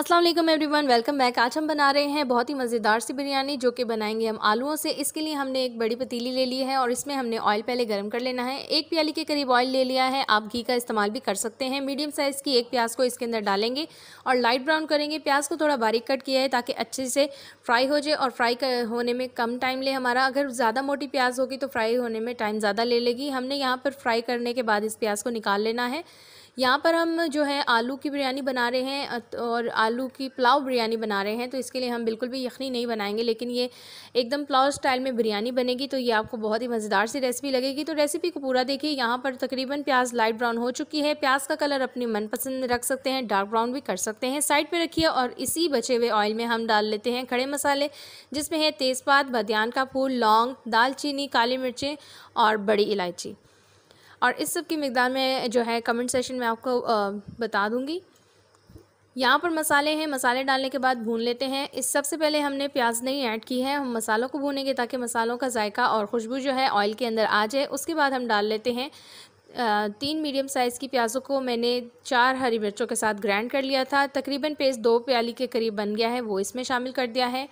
Aslam everyone welcome back आज हम बना रहे हैं बहुत ही मज़ेदार सी बिरयानी जो कि बनाएंगे हम आलूओं से इसके लिए हमने एक बड़ी पतीली ले ली है और इसमें हमने ऑयल पहले गर्म कर लेना है एक प्याली के करीब ऑयल ले लिया है आप घी का इस्तेमाल भी कर सकते हैं मीडियम साइज़ की एक प्याज को इसके अंदर डालेंगे और लाइट ब्राउन करेंगे प्याज को थोड़ा बारीक कट किया है ताकि अच्छे से फ्राई हो जाए और फ्राई होने में कम टाइम ले हमारा अगर ज़्यादा मोटी प्याज होगी तो फ्राई होने में टाइम ज़्यादा ले लेगी हमने यहाँ पर फ्राई करने के बाद इस प्याज को निकाल लेना है यहाँ पर हम जो है आलू की बिरयानी बना रहे हैं तो और आलू की पुलाव बिरयानी बना रहे हैं तो इसके लिए हम बिल्कुल भी यखनी नहीं बनाएंगे लेकिन ये एकदम पुलाव स्टाइल में बिरयानी बनेगी तो ये आपको बहुत ही मज़ेदार सी रेसिपी लगेगी तो रेसिपी को पूरा देखिए यहाँ पर तकरीबन प्याज लाइट ब्राउन हो चुकी है प्याज का कलर अपनी मनपसंद रख सकते हैं डार्क ब्राउन भी कर सकते हैं साइड पर रखिए और इसी बचे हुए ऑयल में हम डाल लेते हैं खड़े मसाले जिसमें है तेज़पात बदियान का फूल लौंग दालचीनी काली मिर्चें और बड़ी इलायची और इस सब की मकदार में जो है कमेंट सेशन में आपको बता दूँगी यहाँ पर मसाले हैं मसाले डालने के बाद भून लेते हैं इस सबसे पहले हमने प्याज नहीं ऐड की है हम मसालों को भूनेंगे ताकि मसालों का जायका और खुशबू जो है ऑयल के अंदर आ जाए उसके बाद हम डाल लेते हैं तीन मीडियम साइज़ की प्याज़ों को मैंने चार हरी मिर्चों के साथ ग्राइंड कर लिया था तकरीबन पेस्ट दो प्याली के करीब बन गया है वो इसमें शामिल कर दिया है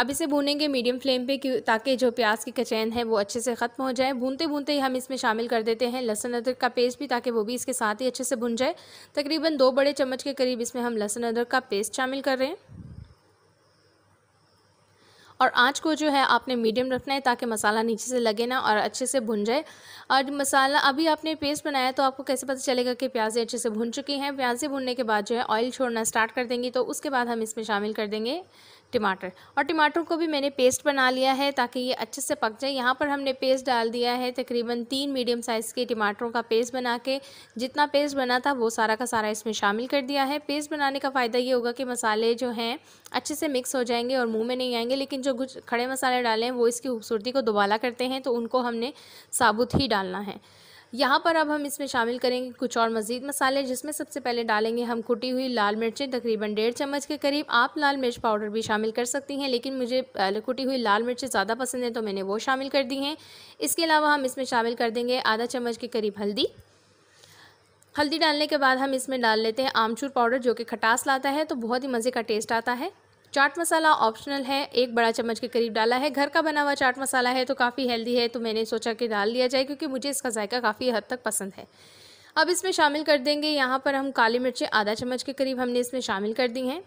अब इसे भूनेंगे मीडियम फ्लेम पे ताकि जो प्याज की कचैन है वो अच्छे से ख़त्म हो जाए भूनते भूनते ही हम इसमें शामिल कर देते हैं लहसुन अदरक का पेस्ट भी ताकि वो भी इसके साथ ही अच्छे से भुन जाए तकरीबन दो बड़े चम्मच के करीब इसमें हम लहसुन अदरक का पेस्ट शामिल कर रहे हैं और आँच को जो है आपने मीडियम रखना है ताकि मसाला नीचे से लगे ना और अच्छे से भुन जाए और मसाला अभी आपने पेस्ट बनाया तो आपको कैसे पता चलेगा कि प्याज़ें अच्छे से भुन चुकी हैं प्याज़ें भुनने के बाद जो है ऑयल छोड़ना स्टार्ट कर देंगी तो उसके बाद हम इसमें शामिल कर देंगे टमाटर और टमाटर को भी मैंने पेस्ट बना लिया है ताकि ये अच्छे से पक जाए यहाँ पर हमने पेस्ट डाल दिया है तकरीबन तीन मीडियम साइज़ के टमाटरों का पेस्ट बना के जितना पेस्ट बना था वो सारा का सारा इसमें शामिल कर दिया है पेस्ट बनाने का फ़ायदा ये होगा कि मसाले जो हैं अच्छे से मिक्स हो जाएंगे और मुँह में नहीं आएंगे लेकिन जो कुछ खड़े मसाले डाले हैं वो इसकी खूबसूरती को दुबाला करते हैं तो उनको हमने साबुत ही डालना है यहाँ पर अब हम इसमें शामिल करेंगे कुछ और मज़ीद मसाले जिसमें सबसे पहले डालेंगे हम कुटी हुई लाल मिर्चें तकरीबन डेढ़ चम्मच के करीब आप लाल मिर्च पाउडर भी शामिल कर सकती हैं लेकिन मुझे कुटी हुई लाल मिर्चें ज़्यादा पसंद हैं तो मैंने वो शामिल कर दी हैं इसके अलावा हम इसमें शामिल कर देंगे आधा चम्मच के करीब हल्दी हल्दी डालने के बाद हम इसमें डाल लेते हैं आमचूर पाउडर जो कि खटास लाता है तो बहुत ही मज़े का टेस्ट आता है चाट मसाला ऑप्शनल है एक बड़ा चम्मच के करीब डाला है घर का बना हुआ चाट मसाला है तो काफ़ी हेल्दी है तो मैंने सोचा कि डाल लिया जाए क्योंकि मुझे इसका जायका काफ़ी हद तक पसंद है अब इसमें शामिल कर देंगे यहाँ पर हम काली मिर्चें आधा चम्मच के करीब हमने इसमें शामिल कर दी हैं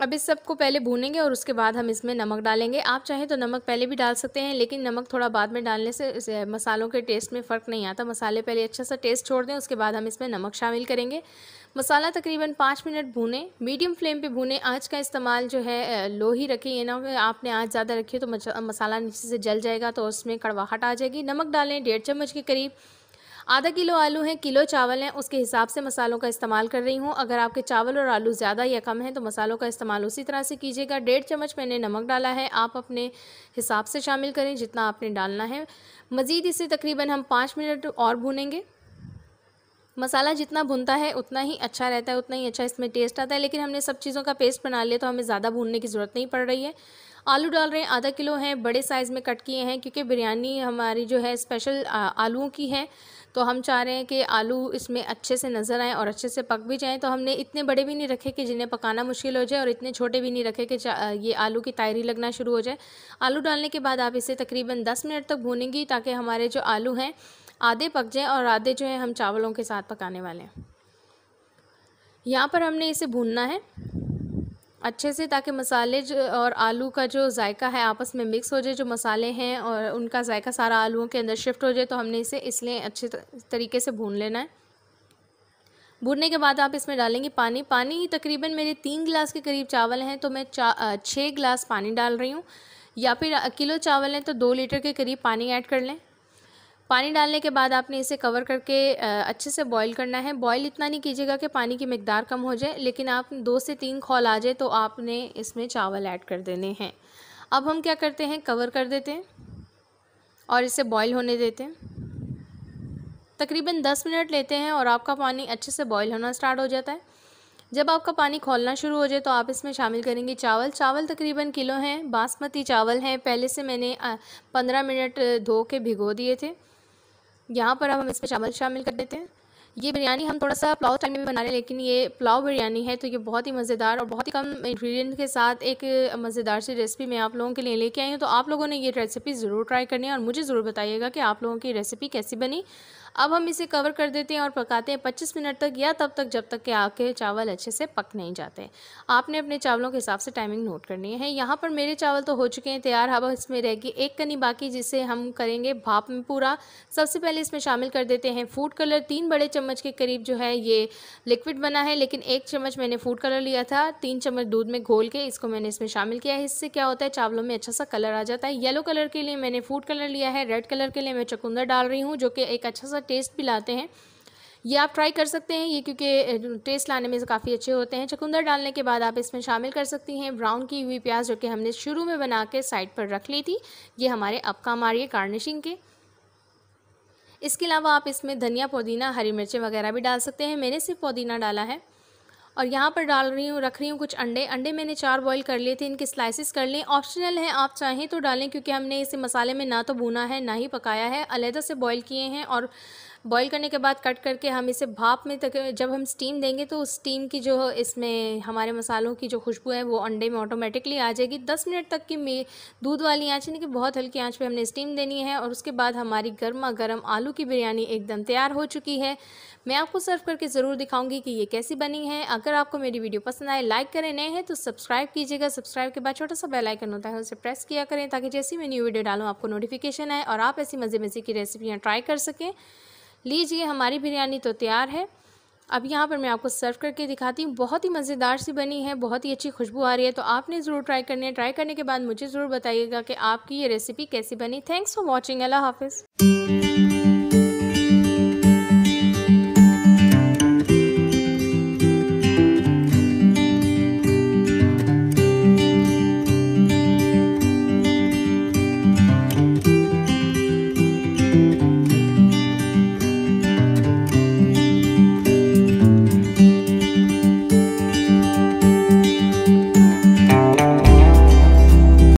अब इस सबको पहले भूनेंगे और उसके बाद हम इसमें नमक डालेंगे आप चाहें तो नमक पहले भी डाल सकते हैं लेकिन नमक थोड़ा बाद में डालने से मसालों के टेस्ट में फ़र्क नहीं आता मसाले पहले अच्छा सा टेस्ट छोड़ दें उसके बाद हम इसमें नमक शामिल करेंगे मसाला तकरीबन पाँच मिनट भूने मीडियम फ्लेम पे भूने आज का इस्तेमाल जो है लो ही रखें ये ना आपने आँच ज़्यादा रखी तो मसाला नीचे से जल जाएगा तो उसमें कड़वाहट आ जाएगी नमक डालें डेढ़ चम्मच के करीब आधा किलो आलू हैं किलो चावल हैं उसके हिसाब से मसालों का इस्तेमाल कर रही हूँ अगर आपके चावल और आलू ज़्यादा या कम हैं तो मसालों का इस्तेमाल उसी तरह से कीजिएगा डेढ़ चम्मच मैंने नमक डाला है आप अपने हिसाब से शामिल करें जितना आपने डालना है मज़ीद इसे तकरीबन हम पाँच मिनट और भूनेंगे मसाला जितना भुनता है उतना ही अच्छा रहता है उतना ही अच्छा इसमें टेस्ट आता है लेकिन हमने सब चीज़ों का पेस्ट बना लिया तो हमें ज़्यादा भूनने की ज़रूरत नहीं पड़ रही है आलू डाल रहे हैं आधा किलो हैं बड़े साइज़ में कट किए हैं क्योंकि बिरयानी हमारी जो है स्पेशल आलूओं की है तो हम चाह रहे हैं कि आलू इसमें अच्छे से नज़र आएँ और अच्छे से पक भी जाएँ तो हमने इतने बड़े भी नहीं रखे कि जिन्हें पकाना मुश्किल हो जाए और इतने छोटे भी नहीं रखे कि ये आलू की तायरी लगना शुरू हो जाए आलू डालने के बाद आप इसे तकरीबन दस मिनट तक भूनेंगी ताकि हमारे जो आलू हैं आधे पक जाएँ और आधे जो हैं हम चावलों के साथ पकाने वाले हैं यहाँ पर हमने इसे भूनना है अच्छे से ताकि मसाले जो और आलू का जो जायका है आपस में मिक्स हो जाए जो मसाले हैं और उनका जायका सारा आलूओं के अंदर शिफ्ट हो जाए तो हमने इसे इसलिए अच्छे तरीके से भून लेना है भूनने के बाद आप इसमें डालेंगे पानी पानी ही तकरीबन मेरे तीन गिलास के करीब चावल हैं तो मैं चा छः गिलास पानी डाल रही हूँ या फिर किलो चावल हैं तो दो लीटर के करीब पानी ऐड कर लें पानी डालने के बाद आपने इसे कवर करके अच्छे से बॉईल करना है बॉईल इतना नहीं कीजिएगा कि पानी की मकदार कम हो जाए लेकिन आप दो से तीन खोल आ जाए तो आपने इसमें चावल ऐड कर देने हैं अब हम क्या करते हैं कवर कर देते हैं और इसे बॉईल होने देते हैं तकरीबन दस मिनट लेते हैं और आपका पानी अच्छे से बॉयल होना स्टार्ट हो जाता है जब आपका पानी खोलना शुरू हो जाए तो आप इसमें शामिल करेंगे चावल चावल तकरीबन किलो हैं बासमती चावल हैं पहले से मैंने पंद्रह मिनट धो के भिगो दिए थे यहाँ पर अब हम इसमें चावल शामिल कर देते हैं ये बिरयानी हम थोड़ा सा पुलाव टाइम में बना रहे हैं लेकिन ये पुलाव बिरयानी है तो ये बहुत ही मज़ेदार और बहुत ही कम इंग्रेडिएंट के साथ एक मज़ेदार सी रेसिपी मैं आप लोगों के लिए लेके आई हूँ तो आप लोगों ने ये रेसिपी ज़रूर ट्राई करनी है और मुझे ज़रूर बताइएगा कि आप लोगों की रेसिपी कैसी बनी अब हम इसे कवर कर देते हैं और पकाते हैं 25 मिनट तक या तब तक जब तक कि आपके चावल अच्छे से पक नहीं जाते आपने अपने चावलों के हिसाब से टाइमिंग नोट करनी है यहाँ पर मेरे चावल तो हो चुके हैं तैयार अब इसमें रहेगी एक कनी बाकी जिसे हम करेंगे भाप में पूरा सबसे पहले इसमें शामिल कर देते हैं फूड कलर तीन बड़े चम्मच के करीब जो है ये लिक्विड बना है लेकिन एक चम्मच मैंने फूड कलर लिया था तीन चम्मच दूध में घोल के इसको मैंने इसमें शामिल किया है इससे क्या होता है चावलों में अच्छा सा कलर आ जाता है येलो कलर के लिए मैंने फूड कलर लिया है रेड कलर के लिए मैं चकुंदर डाल रही हूँ जो कि एक अच्छा सा टेस्ट भी लाते हैं ये आप ट्राई कर सकते हैं ये क्योंकि टेस्ट लाने में काफ़ी अच्छे होते हैं चकुंदर डालने के बाद आप इसमें शामिल कर सकती हैं ब्राउन की हुई प्याज जो कि हमने शुरू में बना के साइड पर रख ली थी ये हमारे अब काम आ रही है गार्निशिंग के इसके अलावा आप इसमें धनिया पुदीना हरी मिर्चें वगैरह भी डाल सकते हैं मैंने सिर्फ पुदीना डाला है और यहाँ पर डाल रही हूँ रख रही हूँ कुछ अंडे अंडे मैंने चार बॉईल कर लिए थे इनके स्लाइसिस कर लें ऑप्शनल है आप चाहें तो डालें क्योंकि हमने इसे मसाले में ना तो भुना है ना ही पकाया है अलहदा से बॉईल किए हैं और बॉईल करने के बाद कट करके हम इसे भाप में तक जब हम स्टीम देंगे तो उस स्टीम की जो इसमें हमारे मसालों की जो खुशबू है वो अंडे में ऑटोमेटिकली आ जाएगी दस मिनट तक की में दूध वाली आँच यानी कि बहुत हल्की आँच पर हमने स्टीम देनी है और उसके बाद हमारी गर्मा गर्म आलू की बिरयानी एकदम तैयार हो चुकी है मैं आपको सर्व करके ज़रूर दिखाऊंगी कि ये कैसी बनी है अगर आपको मेरी वीडियो पसंद आए लाइक करें नए हैं तो सब्सक्राइब कीजिएगा सब्सक्राइब के बाद छोटा सा बेल आइकन होता है उसे प्रेस किया करें ताकि जैसे मैं न्यू वीडियो डालूँ आपको नोटिफिकेशन आए और आप ऐसी मज़े मज़े की रेसिपियाँ ट्राई कर सकें लीजिए हमारी बिरयानी तो तैयार है अब यहाँ पर मैं आपको सर्व करके दिखाती हूँ बहुत ही मज़ेदार सी बनी है बहुत ही अच्छी खुशबू आ रही है तो आपने ज़रूर ट्राई करनी है ट्राई करने के बाद मुझे ज़रूर बताइएगा कि आपकी ये रेसिपी कैसी बनी थैंक्स फॉर वॉचिंग अल्लाह हाफिज़